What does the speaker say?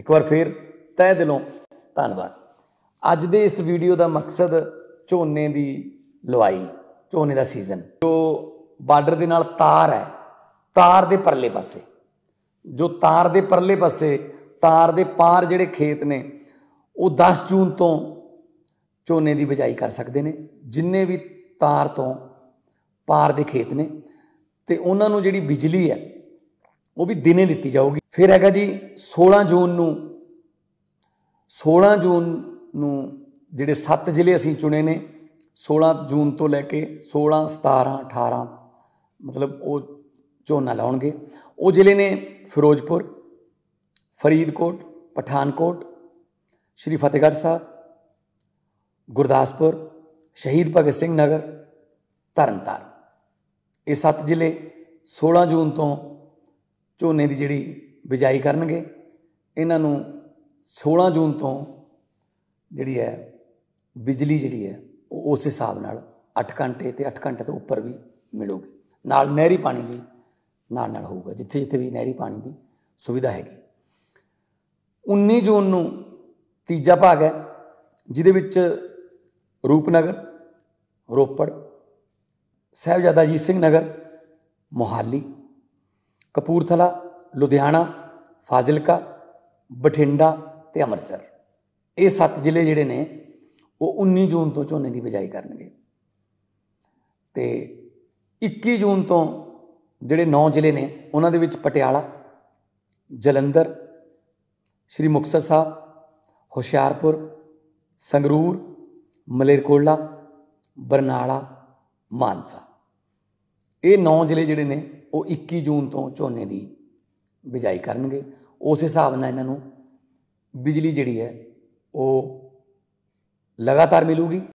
ਇੱਕ ਵਾਰ ਫੇਰ ਤਹਿ ਦਿਲੋਂ ਧੰਨਵਾਦ ਅੱਜ ਦੇ ਇਸ ਵੀਡੀਓ ਦਾ ਮਕਸਦ ਝੋਨੇ ਦੀ ਲਵਾਈ ਝੋਨੇ ਦਾ ਸੀਜ਼ਨ ਜੋ ਬਾਰਡਰ ਦੇ ਨਾਲ ਤਾਰ ਹੈ ਤਾਰ ਦੇ ਪਰਲੇ ਪਾਸੇ ਜੋ ਤਾਰ ਦੇ ਪਰਲੇ ਪਾਸੇ ਤਾਰ ਦੇ ਪਾਰ ਜਿਹੜੇ ਖੇਤ ਨੇ ਉਹ 10 ਜੂਨ ਤੋਂ ਝੋਨੇ ਦੀ ਬਿਜਾਈ ਕਰ ਸਕਦੇ ਨੇ ਜਿੰਨੇ ਵੀ ਤਾਰ ਤੋਂ ਪਾਰ ਦੇ ਖੇਤ ਨੇ ਤੇ ਉਹਨਾਂ ਨੂੰ ਜਿਹੜੀ ਬਿਜਲੀ ਹੈ ਉਹ ਵੀ ਦਿਨੇ ਦਿੱਤੀ ਜਾਊਗੀ ਫਿਰ ਹੈਗਾ ਜੀ 16 ਜੂਨ ਨੂੰ 16 ਜੂਨ ਨੂੰ ਜਿਹੜੇ 7 ਜ਼ਿਲ੍ਹੇ ਅਸੀਂ ਚੁਣੇ ਨੇ 16 ਜੂਨ ਤੋਂ ਲੈ ਕੇ 16 17 18 ਮਤਲਬ ਉਹ ਝੋਨਾ ਲਾਉਣਗੇ ਉਹ ਜ਼ਿਲ੍ਹੇ ਨੇ ਫਿਰੋਜ਼ਪੁਰ ਫਰੀਦਕੋਟ ਪਠਾਨਕੋਟ ਸ਼੍ਰੀ ਫਤਿਹਗੜ੍ਹ ਸਾਹਿਬ ਗੁਰਦਾਸਪੁਰ ਸ਼ਹੀਦ ਭਗਤ ਸਿੰਘ ਨਗਰ ਤਰਨਤਾਰਨ ਇਹ 7 ਜ਼ਿਲ੍ਹੇ 16 ਜੂਨ ਤੋਂ ਝੋਨੇ ਦੀ ਜਿਹੜੀ ਬਿਜਾਈ ਕਰਨਗੇ ਇਹਨਾਂ ਨੂੰ 16 ਜੂਨ ਤੋਂ ਜਿਹੜੀ ਹੈ ਬਿਜਲੀ ਜਿਹੜੀ ਹੈ ਉਹ ਉਸ ਹਿਸਾਬ ਨਾਲ 8 ਘੰਟੇ ਤੇ 8 ਘੰਟੇ ਤੋਂ ਉੱਪਰ ਵੀ ਮਿਲੂਗੀ ਨਾਲ ਨਹਿਰੀ ਪਾਣੀ ਵੀ ਨਾਲ ਨਾਲ ਹੋਊਗਾ ਜਿੱਥੇ ਜਿੱਥੇ ਵੀ ਨਹਿਰੀ ਪਾਣੀ ਦੀ ਸੁਵਿਧਾ ਹੈਗੀ 19 ਜੂਨ ਨੂੰ ਤੀਜਾ ਭਾਗ ਹੈ ਜਿਹਦੇ ਵਿੱਚ ਰੂਪਨਗਰ ਰੋਪੜ ਸਹਿਬਜ਼ਾਦਾ ਅਜੀਤ ਸਿੰਘ ਨਗਰ ਮੋਹਾਲੀ ਕਪੂਰਥਲਾ ਲੁਧਿਆਣਾ ਫਾਜ਼ਿਲਕਾ ਬਠਿੰਡਾ ਤੇ ਅੰਮ੍ਰਿਤਸਰ ਇਹ ਸੱਤ ਜ਼ਿਲ੍ਹੇ ਜਿਹੜੇ ਨੇ ਉਹ 19 ਜੂਨ ਤੋਂ ਝੋਨੇ ਦੀ ਬਿਜਾਈ ਕਰਨਗੇ ਤੇ 21 ਜੂਨ ਤੋਂ ਜਿਹੜੇ 9 ਜ਼ਿਲ੍ਹੇ ਨੇ ਉਹਨਾਂ ਦੇ ਵਿੱਚ ਪਟਿਆਲਾ ਜਲੰਧਰ ਸ਼੍ਰੀ ਮੁਕਤਸਰ ਸਾਹਿਬ ਹੁਸ਼ਿਆਰਪੁਰ ਸੰਗਰੂਰ ਮਲੇਰਕੋਲਾ ਬਰਨਾਲਾ ਮਾਨਸਾ ਇਹ 9 ਜ਼ਿਲ੍ਹੇ ਜਿਹੜੇ ਨੇ ਉਹ 21 ਜੂਨ ਤੋਂ ਝੋਨੇ ਦੀ ਬਿਜਾਈ ਕਰਨਗੇ ਉਸ ਹਿਸਾਬ ਨਾਲ ਇਹਨਾਂ ਨੂੰ ਬਿਜਲੀ ਜਿਹੜੀ ਹੈ ਉਹ ਲਗਾਤਾਰ ਮਿਲੂਗੀ